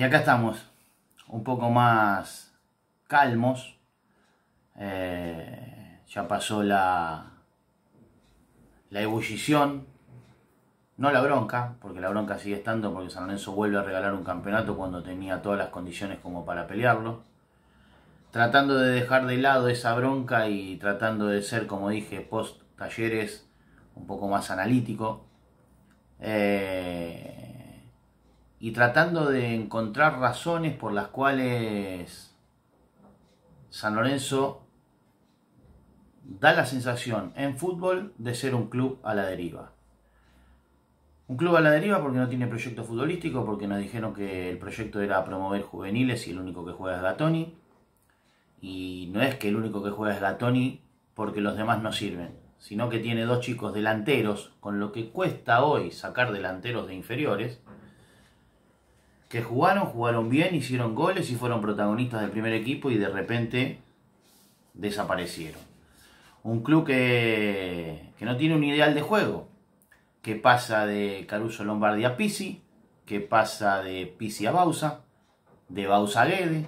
Y acá estamos, un poco más calmos. Eh, ya pasó la, la ebullición, no la bronca, porque la bronca sigue estando, porque San Lorenzo vuelve a regalar un campeonato cuando tenía todas las condiciones como para pelearlo. Tratando de dejar de lado esa bronca y tratando de ser, como dije, post talleres un poco más analítico. Eh, y tratando de encontrar razones por las cuales San Lorenzo da la sensación en fútbol de ser un club a la deriva. Un club a la deriva porque no tiene proyecto futbolístico, porque nos dijeron que el proyecto era promover juveniles y el único que juega es Gatoni. Y no es que el único que juega es Gatoni porque los demás no sirven, sino que tiene dos chicos delanteros, con lo que cuesta hoy sacar delanteros de inferiores que jugaron, jugaron bien, hicieron goles y fueron protagonistas del primer equipo y de repente desaparecieron. Un club que, no tiene un ideal de juego, que pasa de Caruso Lombardi a Pisi, que pasa de Pisi a Bausa, de Bausa a Guede,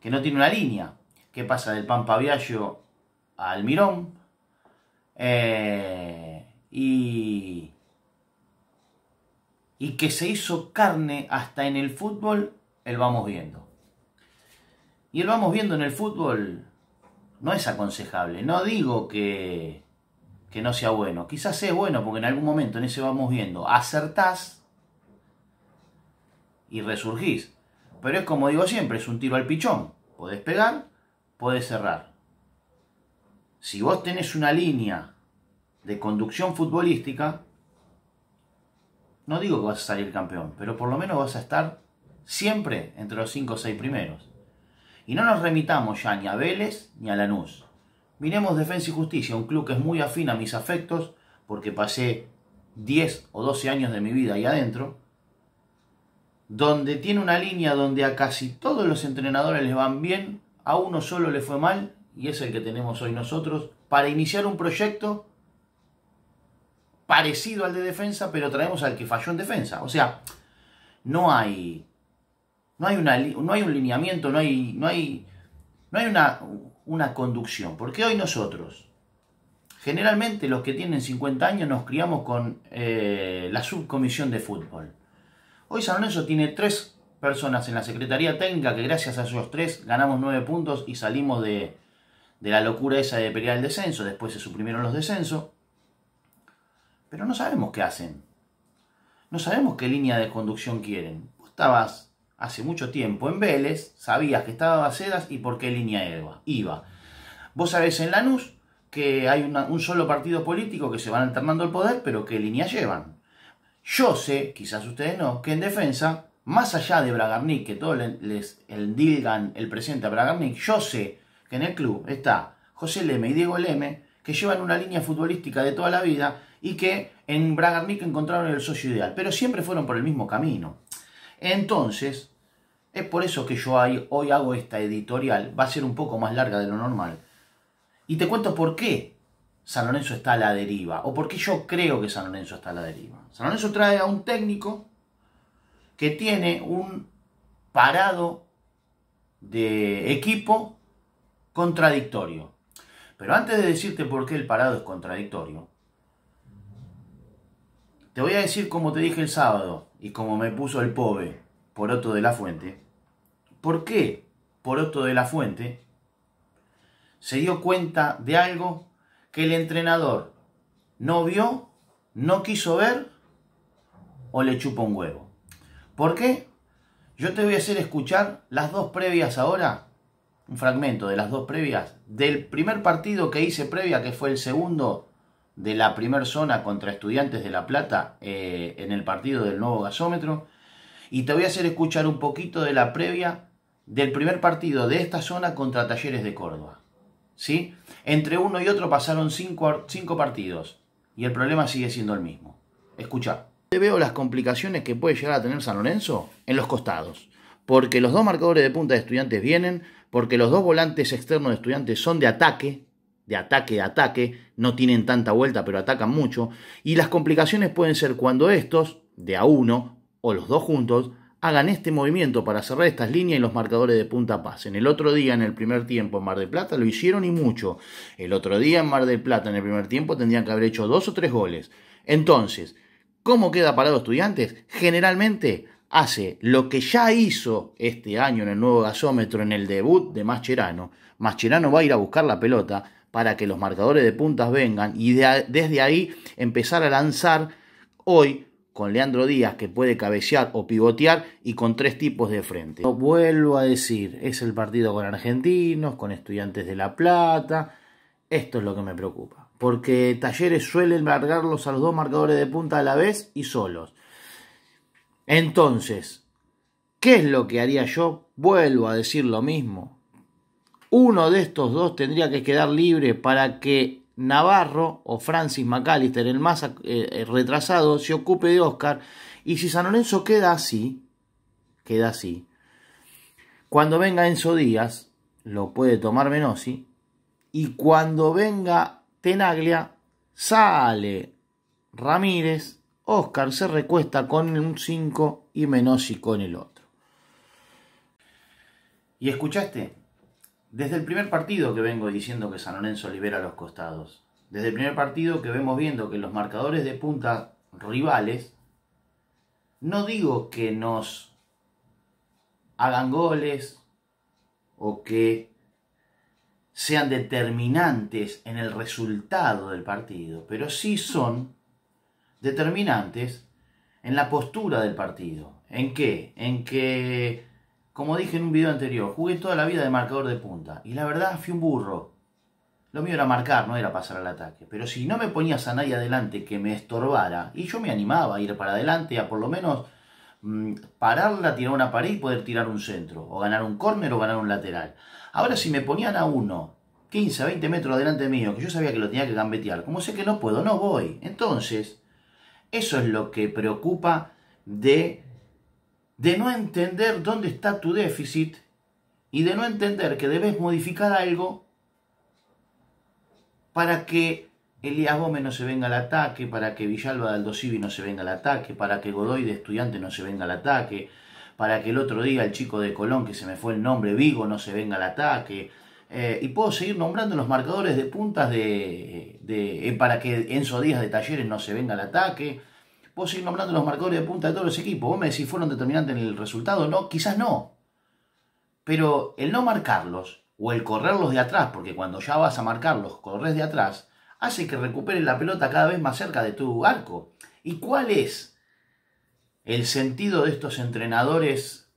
que no tiene una línea, que pasa del Pampa Viallo a Almirón, eh, y y que se hizo carne hasta en el fútbol, el vamos viendo. Y el vamos viendo en el fútbol no es aconsejable. No digo que, que no sea bueno. Quizás sea bueno porque en algún momento en ese vamos viendo acertás y resurgís. Pero es como digo siempre, es un tiro al pichón. Podés pegar, podés cerrar. Si vos tenés una línea de conducción futbolística, no digo que vas a salir campeón, pero por lo menos vas a estar siempre entre los 5 o 6 primeros. Y no nos remitamos ya ni a Vélez ni a Lanús. Miremos Defensa y Justicia, un club que es muy afín a mis afectos, porque pasé 10 o 12 años de mi vida ahí adentro, donde tiene una línea donde a casi todos los entrenadores les van bien, a uno solo le fue mal, y es el que tenemos hoy nosotros, para iniciar un proyecto parecido al de defensa, pero traemos al que falló en defensa. O sea, no hay. No hay, una, no hay un lineamiento, no hay. No hay, no hay una, una conducción. Porque hoy nosotros, generalmente los que tienen 50 años, nos criamos con eh, la subcomisión de fútbol. Hoy San Lorenzo tiene tres personas en la Secretaría Técnica que gracias a esos tres ganamos nueve puntos y salimos de, de la locura esa de pelear el descenso. Después se suprimieron los descensos pero no sabemos qué hacen. No sabemos qué línea de conducción quieren. Vos estabas hace mucho tiempo en Vélez, sabías que estaba sedas y por qué línea iba. Vos sabés en Lanús que hay un solo partido político que se van alternando el poder, pero qué línea llevan. Yo sé, quizás ustedes no, que en defensa, más allá de Bragarnik, que todos les dilgan el presente a Bragarnik, yo sé que en el club está José Leme y Diego Leme, que llevan una línea futbolística de toda la vida y que en Bragarnik encontraron el socio ideal, pero siempre fueron por el mismo camino. Entonces, es por eso que yo hoy hago esta editorial, va a ser un poco más larga de lo normal. Y te cuento por qué San Lorenzo está a la deriva, o por qué yo creo que San Lorenzo está a la deriva. San Lorenzo trae a un técnico que tiene un parado de equipo contradictorio. Pero antes de decirte por qué el parado es contradictorio, te voy a decir como te dije el sábado y como me puso el por otro de la Fuente, por qué Poroto de la Fuente se dio cuenta de algo que el entrenador no vio, no quiso ver o le chupa un huevo. ¿Por qué? Yo te voy a hacer escuchar las dos previas ahora un fragmento de las dos previas, del primer partido que hice previa, que fue el segundo de la primera zona contra Estudiantes de La Plata eh, en el partido del nuevo gasómetro. Y te voy a hacer escuchar un poquito de la previa del primer partido de esta zona contra Talleres de Córdoba. ¿Sí? Entre uno y otro pasaron cinco, cinco partidos y el problema sigue siendo el mismo. Escucha. Te veo las complicaciones que puede llegar a tener San Lorenzo en los costados, porque los dos marcadores de punta de estudiantes vienen, porque los dos volantes externos de estudiantes son de ataque, de ataque, de ataque, no tienen tanta vuelta, pero atacan mucho, y las complicaciones pueden ser cuando estos, de a uno, o los dos juntos, hagan este movimiento para cerrar estas líneas y los marcadores de punta En El otro día en el primer tiempo en Mar del Plata lo hicieron y mucho. El otro día en Mar del Plata en el primer tiempo tendrían que haber hecho dos o tres goles. Entonces, ¿cómo queda parado estudiantes? Generalmente hace lo que ya hizo este año en el nuevo gasómetro en el debut de Mascherano. Mascherano va a ir a buscar la pelota para que los marcadores de puntas vengan y desde ahí empezar a lanzar hoy con Leandro Díaz que puede cabecear o pivotear y con tres tipos de frente. Vuelvo a decir, es el partido con argentinos, con estudiantes de La Plata. Esto es lo que me preocupa, porque Talleres suele largarlos a los dos marcadores de punta a la vez y solos. Entonces, ¿qué es lo que haría yo? Vuelvo a decir lo mismo. Uno de estos dos tendría que quedar libre para que Navarro o Francis McAllister, el más eh, eh, retrasado, se ocupe de Oscar. Y si San Lorenzo queda así, queda así, cuando venga Enzo Díaz, lo puede tomar Menosi. Y cuando venga Tenaglia, sale Ramírez Oscar se recuesta con un 5 y Menossi con el otro. ¿Y escuchaste? Desde el primer partido que vengo diciendo que San Lorenzo libera los costados. Desde el primer partido que vemos viendo que los marcadores de punta rivales, no digo que nos hagan goles o que sean determinantes en el resultado del partido, pero sí son determinantes en la postura del partido. ¿En qué? En que, como dije en un video anterior, jugué toda la vida de marcador de punta. Y la verdad, fui un burro. Lo mío era marcar, no era pasar al ataque. Pero si no me ponías a nadie adelante que me estorbara, y yo me animaba a ir para adelante, a por lo menos mm, pararla, tirar una pared y poder tirar un centro, o ganar un córner o ganar un lateral. Ahora, si me ponían a uno 15, 20 metros adelante mío, que yo sabía que lo tenía que gambetear, como sé que no puedo, no voy. Entonces, eso es lo que preocupa de, de no entender dónde está tu déficit y de no entender que debes modificar algo para que Elías Gómez no se venga al ataque, para que Villalba Aldosivi no se venga al ataque, para que Godoy de estudiante no se venga al ataque, para que el otro día el chico de Colón, que se me fue el nombre, Vigo, no se venga al ataque, eh, y puedo seguir nombrando los marcadores de puntas de, para que en esos días de Talleres no se venga el ataque. Puedo seguir nombrando los marcadores de punta de todos los equipos. Vos me decís, ¿fueron determinantes en el resultado? No, quizás no. Pero el no marcarlos o el correrlos de atrás, porque cuando ya vas a marcarlos, corres de atrás, hace que recuperen la pelota cada vez más cerca de tu arco. ¿Y cuál es el sentido de estos entrenadores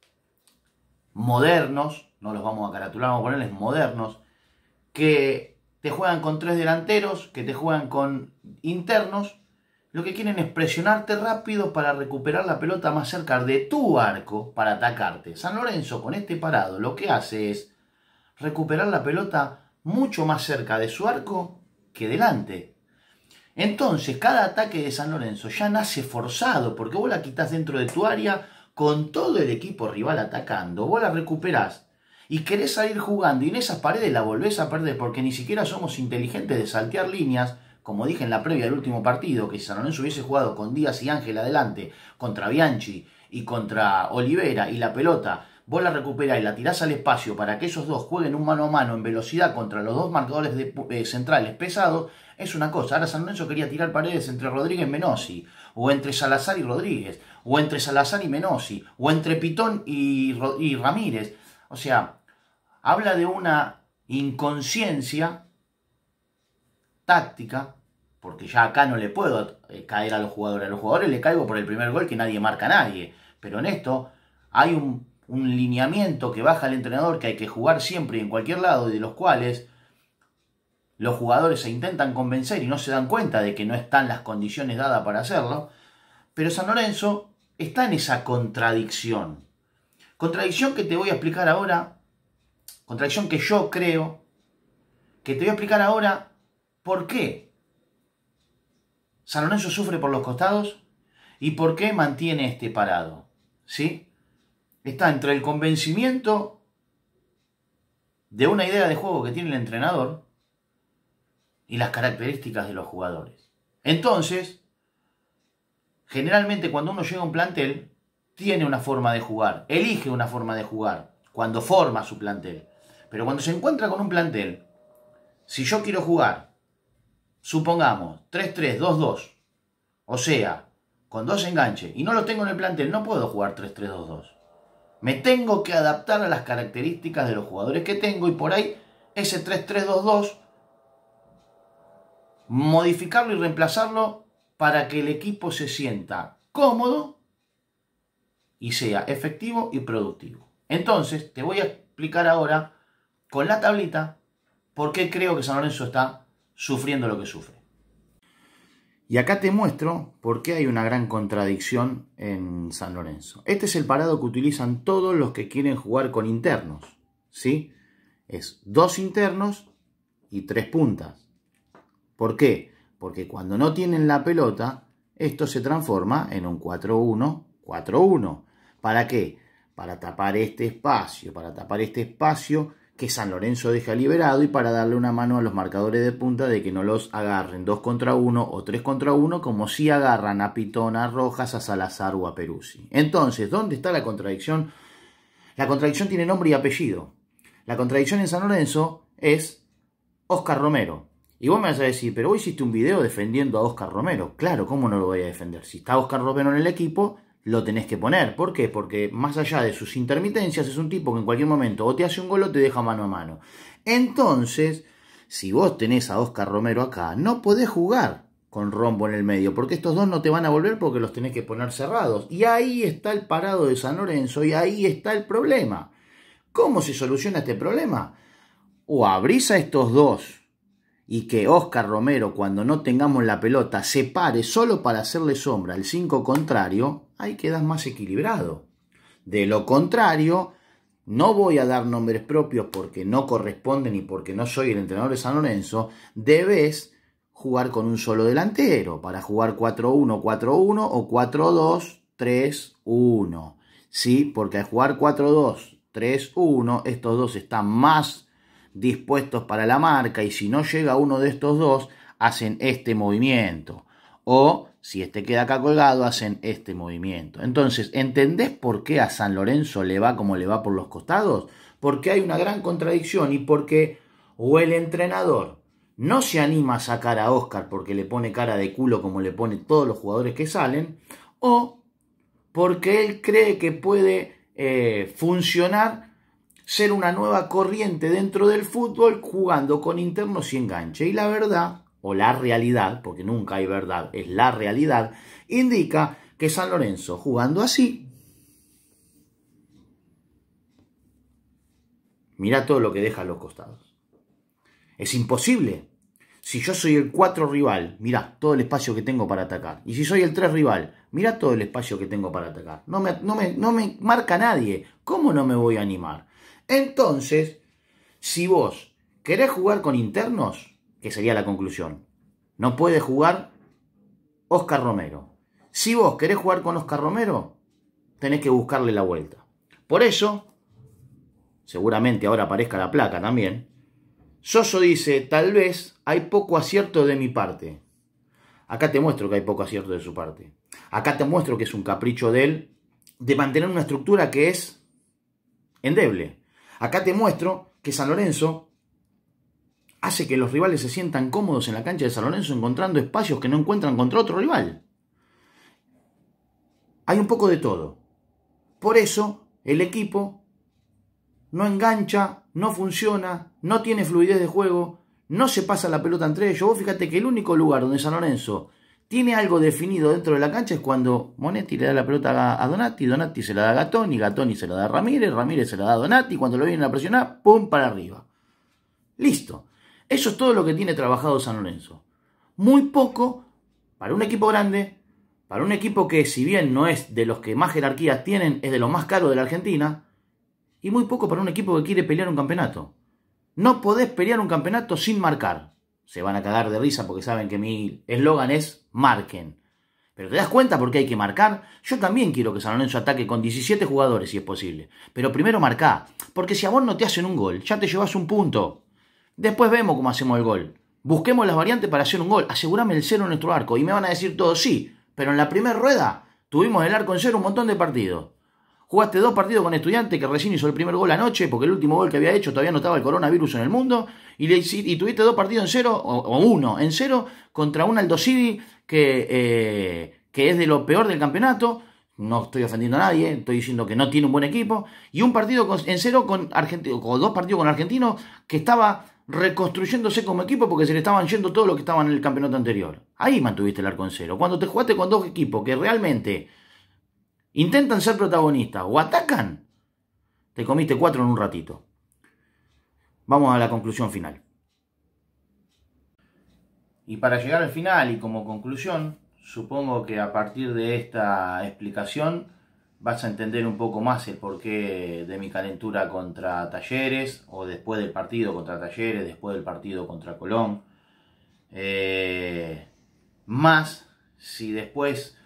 modernos no los vamos a caratular, vamos a ponerles modernos, que te juegan con tres delanteros, que te juegan con internos, lo que quieren es presionarte rápido para recuperar la pelota más cerca de tu arco para atacarte. San Lorenzo con este parado lo que hace es recuperar la pelota mucho más cerca de su arco que delante. Entonces, cada ataque de San Lorenzo ya nace forzado, porque vos la quitas dentro de tu área con todo el equipo rival atacando, vos la recuperás y querés salir jugando y en esas paredes la volvés a perder porque ni siquiera somos inteligentes de saltear líneas, como dije en la previa del último partido, que si San Lorenzo hubiese jugado con Díaz y Ángel adelante, contra Bianchi y contra Olivera y la pelota, vos la recuperás y la tirás al espacio para que esos dos jueguen un mano a mano en velocidad contra los dos marcadores eh, centrales pesados, es una cosa. Ahora San Lorenzo quería tirar paredes entre Rodríguez y Menossi, o entre Salazar y Rodríguez, o entre Salazar y Menossi, o entre Pitón y Ramírez. O sea, habla de una inconsciencia táctica, porque ya acá no le puedo eh, caer a los jugadores. A los jugadores le caigo por el primer gol que nadie marca a nadie. Pero en esto hay un, lineamiento que baja el entrenador que hay que jugar siempre y en cualquier lado, y de los cuales los jugadores se intentan convencer y no se dan cuenta de que no están las condiciones dadas para hacerlo. Pero San Lorenzo está en esa contradicción. Contradicción que te voy a explicar ahora contracción que yo creo, que te voy a explicar ahora por qué San Lorenzo sufre por los costados y por qué mantiene este parado. ¿Sí? Está entre el convencimiento de una idea de juego que tiene el entrenador y las características de los jugadores. Entonces, generalmente cuando uno llega a un plantel, tiene una forma de jugar, elige una forma de jugar cuando forma su plantel. Pero cuando se encuentra con un plantel, si yo quiero jugar, supongamos, 3-3-2-2, o sea, con dos enganches, y no lo tengo en el plantel, no puedo jugar 3-3-2-2. Me tengo que adaptar a las características de los jugadores que tengo y por ahí ese 3-3-2-2 modificarlo y reemplazarlo para que el equipo se sienta cómodo y sea efectivo y productivo. Entonces, te voy a explicar ahora con la tablita por qué creo que San Lorenzo está sufriendo lo que sufre. Y acá te muestro por qué hay una gran contradicción en San Lorenzo. Este es el parado que utilizan todos los que quieren jugar con internos. ¿Sí? Es dos internos y tres puntas. ¿Por qué? Porque cuando no tienen la pelota, esto se transforma en un 4-1-4-1. ¿Para qué? Para tapar este espacio, para tapar este espacio que San Lorenzo deja liberado y para darle una mano a los marcadores de punta de que no los agarren 2 contra 1 o 3 contra 1 como si agarran a Pitón, a Rojas, a Salazar o a Peruzzi. Entonces, ¿dónde está la contradicción? La contradicción tiene nombre y apellido. La contradicción en San Lorenzo es Oscar Romero. Y vos me vas a decir, pero vos hiciste un video defendiendo a Oscar Romero. Claro, ¿cómo no lo voy a defender? Si está Oscar Romero en el equipo, lo tenés que poner. ¿Por qué? Porque más allá de sus intermitencias, es un tipo que en cualquier momento o te hace un gol o te deja mano a mano. Entonces, si vos tenés a Oscar Romero acá, no podés jugar con rombo en el medio, porque estos dos no te van a volver porque los tenés que poner cerrados. Y ahí está el parado de San Lorenzo y ahí está el problema. ¿Cómo se soluciona este problema? O abrís a estos dos y que Oscar Romero, cuando no tengamos la pelota, se pare solo para hacerle sombra al 5 contrario, ahí quedas más equilibrado. De lo contrario, no voy a dar nombres propios porque no corresponden y porque no soy el entrenador de San Lorenzo, debes jugar con un solo delantero para jugar 4-1, 4-1 o 4-2, 3-1. Sí, porque al jugar 4-2, 3-1, estos dos están más dispuestos para la marca y si no llega uno de estos dos, hacen este movimiento. O si este queda acá colgado, hacen este movimiento. Entonces, ¿entendés por qué a San Lorenzo le va como le va por los costados? Porque hay una gran contradicción y porque o el entrenador no se anima a sacar a Oscar porque le pone cara de culo como le pone todos los jugadores que salen, o porque él cree que puede eh, funcionar ser una nueva corriente dentro del fútbol jugando con internos y enganche. Y la verdad, o la realidad, porque nunca hay verdad, es la realidad, indica que San Lorenzo jugando así, mira todo lo que deja a los costados. Es imposible. Si yo soy el 4 rival, mira todo el espacio que tengo para atacar. Y si soy el 3 rival, mira todo el espacio que tengo para atacar. No me, no me, no me marca nadie. ¿Cómo no me voy a animar? Entonces, si vos querés jugar con internos, que sería la conclusión, no puedes jugar Oscar Romero. Si vos querés jugar con Oscar Romero, tenés que buscarle la vuelta. Por eso, seguramente ahora aparezca la placa también, Soso dice, tal vez hay poco acierto de mi parte. Acá te muestro que hay poco acierto de su parte. Acá te muestro que es un capricho de él de mantener una estructura que es endeble. Acá te muestro que San Lorenzo hace que los rivales se sientan cómodos en la cancha de San Lorenzo encontrando espacios que no encuentran contra otro rival. Hay un poco de todo. Por eso el equipo no engancha, no funciona, no tiene fluidez de juego, no se pasa la pelota entre ellos. Vos fíjate que el único lugar donde San Lorenzo tiene algo definido dentro de la cancha es cuando Monetti le da la pelota a Donati, Donati se la da a Gatoni, Gatoni se la da a Ramírez, Ramírez se la da a Donati, cuando lo vienen a presionar, ¡pum! para arriba. Listo. Eso es todo lo que tiene trabajado San Lorenzo. Muy poco para un equipo grande, para un equipo que si bien no es de los que más jerarquías tienen, es de los más caros de la Argentina, y muy poco para un equipo que quiere pelear un campeonato. No podés pelear un campeonato sin marcar se van a cagar de risa porque saben que mi eslogan es marquen. Pero te das cuenta porque hay que marcar. Yo también quiero que San Lorenzo ataque con 17 jugadores si es posible. Pero primero marca Porque si a vos no te hacen un gol, ya te llevas un punto. Después vemos cómo hacemos el gol. Busquemos las variantes para hacer un gol. asegúrame el cero en nuestro arco. Y me van a decir todo sí. Pero en la primera rueda tuvimos el arco en cero un montón de partidos. Jugaste dos partidos con estudiante que recién hizo el primer gol anoche, porque el último gol que había hecho todavía no estaba el coronavirus en el mundo. Y, tuviste dos partidos en cero, o, uno en cero, contra un Aldo Civi que, eh, que es de lo peor del campeonato. No estoy ofendiendo a nadie, estoy diciendo que no tiene un buen equipo. Y un partido en cero con Argentino, o dos partidos con Argentinos, que estaba reconstruyéndose como equipo porque se le estaban yendo todo lo que estaban en el campeonato anterior. Ahí mantuviste el arco en cero. Cuando te jugaste con dos equipos que realmente intentan ser protagonistas o atacan, te comiste cuatro en un ratito. Vamos a la conclusión final. Y para llegar al final y como conclusión, supongo que a partir de esta explicación vas a entender un poco más el porqué de mi calentura contra Talleres o después del partido contra Talleres, después del partido contra Colón. Eh, más si después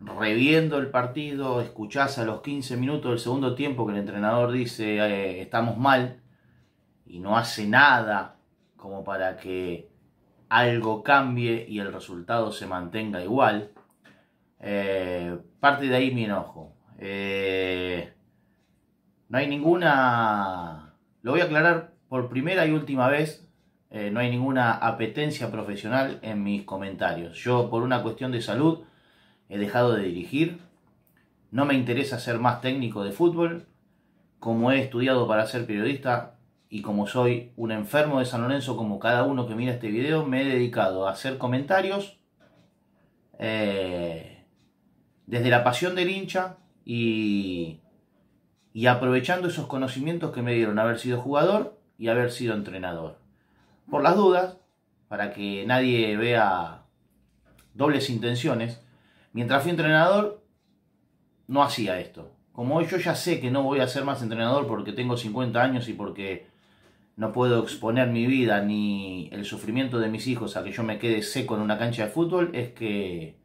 reviendo el partido, escuchás a los 15 minutos del segundo tiempo que el entrenador dice eh, estamos mal y no hace nada como para que algo cambie y el resultado se mantenga igual, eh, parte de ahí mi enojo. Eh, no hay ninguna, lo voy a aclarar por primera y última vez, no hay ninguna apetencia profesional en mis comentarios. Yo por una cuestión de salud, he dejado de dirigir, no me interesa ser más técnico de fútbol, como he estudiado para ser periodista y como soy un enfermo de San Lorenzo como cada uno que mira este video, me he dedicado a hacer comentarios eh, desde la pasión del hincha y, y aprovechando esos conocimientos que me dieron haber sido jugador y haber sido entrenador. Por las dudas, para que nadie vea dobles intenciones, Mientras fui entrenador, no hacía esto. Como yo ya sé que no voy a ser más entrenador porque tengo 50 años y porque no puedo exponer mi vida ni el sufrimiento de mis hijos a que yo me quede seco en una cancha de fútbol, es que,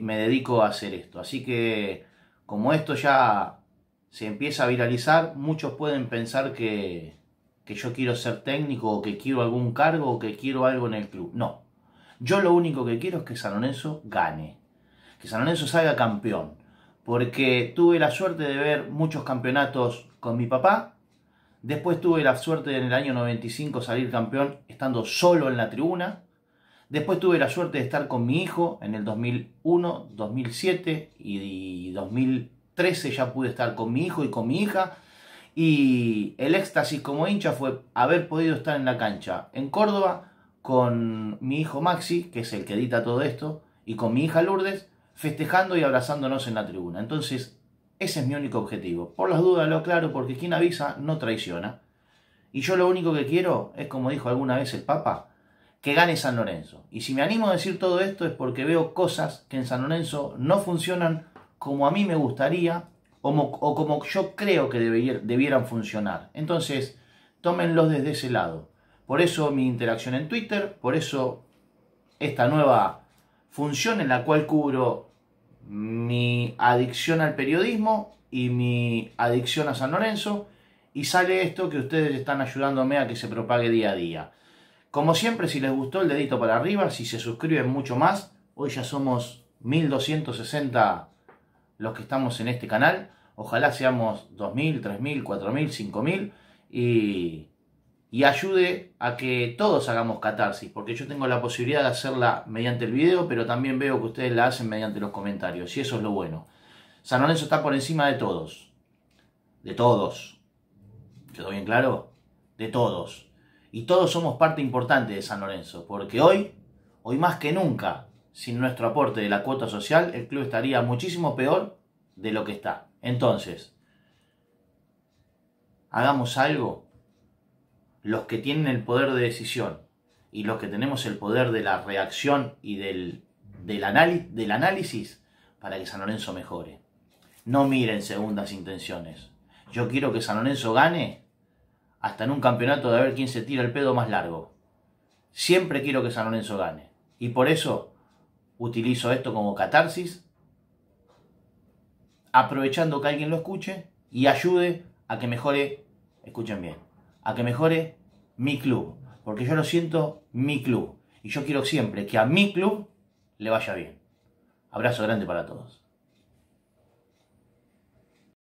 me dedico a hacer esto. Así que como esto ya se empieza a viralizar, muchos pueden pensar que, que yo quiero ser técnico o que quiero algún cargo o que quiero algo en el club. No. Yo lo único que quiero es que San Lorenzo gane que San Lorenzo salga campeón, porque tuve la suerte de ver muchos campeonatos con mi papá, después tuve la suerte de, en el año 95 salir campeón estando solo en la tribuna, después tuve la suerte de estar con mi hijo en el 2001, 2007 y 2013 ya pude estar con mi hijo y con mi hija, y el éxtasis como hincha fue haber podido estar en la cancha en Córdoba con mi hijo Maxi, que es el que edita todo esto, y con mi hija Lourdes, festejando y abrazándonos en la tribuna. Entonces, ese es mi único objetivo. Por las dudas lo aclaro, porque quien avisa no traiciona. Y yo lo único que quiero es, como dijo alguna vez el Papa, que gane San Lorenzo. Y si me animo a decir todo esto es porque veo cosas que en San Lorenzo no funcionan como a mí me gustaría o, como yo creo que debieran funcionar. Entonces, tómenlos desde ese lado. Por eso mi interacción en Twitter, por eso esta nueva función en la cual cubro mi adicción al periodismo y mi adicción a San Lorenzo y sale esto que ustedes están ayudándome a que se propague día a día. Como siempre, si les gustó el dedito para arriba, si se suscriben mucho más, hoy ya somos 1260 los que estamos en este canal, ojalá seamos 2000, 3000, 4000, 5000 y y ayude a que todos hagamos catarsis, porque yo tengo la posibilidad de hacerla mediante el video, pero también veo que ustedes la hacen mediante los comentarios, y eso es lo bueno. San Lorenzo está por encima de todos, de todos, ¿quedó bien claro? De todos. Y todos somos parte importante de San Lorenzo, porque hoy, hoy más que nunca, sin nuestro aporte de la cuota social, el club estaría muchísimo peor de lo que está. Entonces, hagamos algo los que tienen el poder de decisión y los que tenemos el poder de la reacción y del, análisis para que San Lorenzo mejore. No miren segundas intenciones. Yo quiero que San Lorenzo gane hasta en un campeonato de ver quién se tira el pedo más largo. Siempre quiero que San Lorenzo gane. Y por eso utilizo esto como catarsis, aprovechando que alguien lo escuche y ayude a que mejore, escuchen bien, a que mejore mi club, porque yo lo siento mi club y yo quiero siempre que a mi club le vaya bien. Abrazo grande para todos.